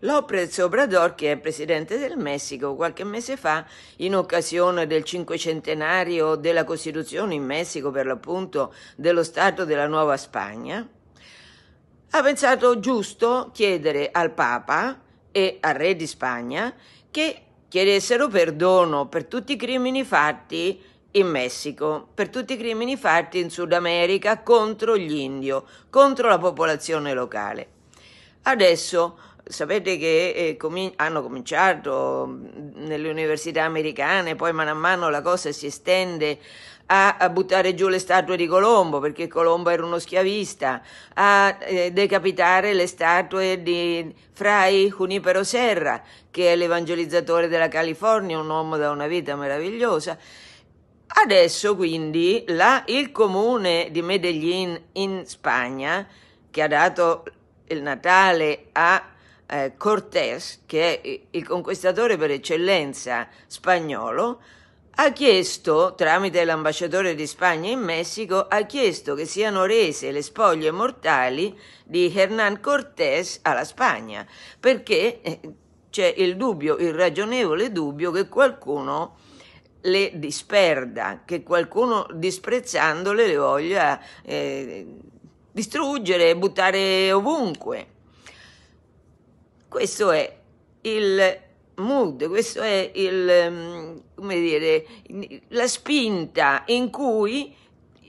López Obrador, che è presidente del Messico, qualche mese fa, in occasione del cinquecentenario della Costituzione in Messico, per l'appunto, dello Stato della Nuova Spagna, ha pensato giusto chiedere al Papa e al Re di Spagna che chiedessero perdono per tutti i crimini fatti in Messico, per tutti i crimini fatti in Sud America contro gli indio, contro la popolazione locale. Adesso sapete che eh, comin- hanno cominciato mm, nelle università americane, poi mano a mano la cosa si estende a, a buttare giù le statue di Colombo, perché Colombo era uno schiavista, a eh, decapitare le statue di Fray Junipero Serra, che è l'evangelizzatore della California, un uomo da una vita meravigliosa. Adesso quindi la, il comune di Medellín in Spagna, che ha dato il Natale a eh, Cortés, che è il conquistatore per eccellenza spagnolo, ha chiesto, tramite l'ambasciatore di Spagna in Messico, ha chiesto che siano rese le spoglie mortali di Hernán Cortés alla Spagna, perché eh, c'è il dubbio, il ragionevole dubbio che qualcuno le disperda, che qualcuno disprezzandole le voglia eh, distruggere e buttare ovunque. Questo è il mood, questa è il, mm, come dire, la spinta in cui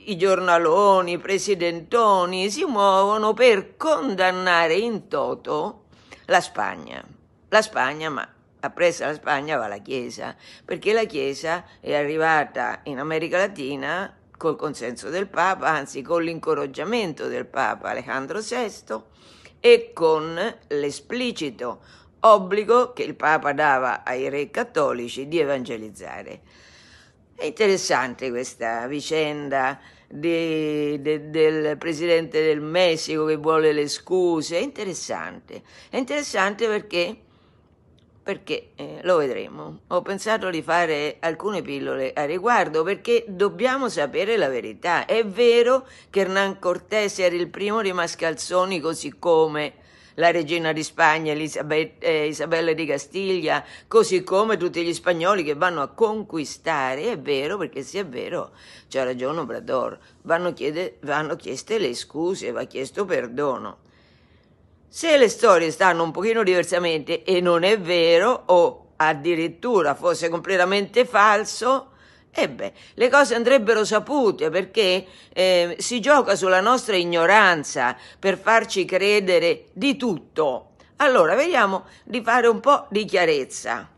i giornaloni, i presidentoni si muovono per condannare in toto la Spagna. La Spagna, ma appresso la Spagna va la Chiesa, perché la Chiesa è arrivata in America Latina col consenso del Papa, anzi con l'incoraggiamento del Papa Alejandro VI e con l'esplicito obbligo che il Papa dava ai re cattolici di evangelizzare. È interessante questa vicenda di, de, del presidente del Messico che vuole le scuse, è interessante, è interessante perché perché eh, lo vedremo. Ho pensato di fare alcune pillole a riguardo perché dobbiamo sapere la verità. È vero che Hernán Cortés era il primo di Mascalzoni, così come la regina di Spagna, Elisabeth, eh, Isabella di Castiglia, così come tutti gli spagnoli che vanno a conquistare. È vero, perché se è vero, c'ha ragione Obrador, vanno, chiede, vanno chieste le scuse, va chiesto perdono. Se le storie stanno un pochino diversamente e non è vero o addirittura fosse completamente falso, eh le cose andrebbero sapute perché eh, si gioca sulla nostra ignoranza per farci credere di tutto. Allora, vediamo di fare un po' di chiarezza.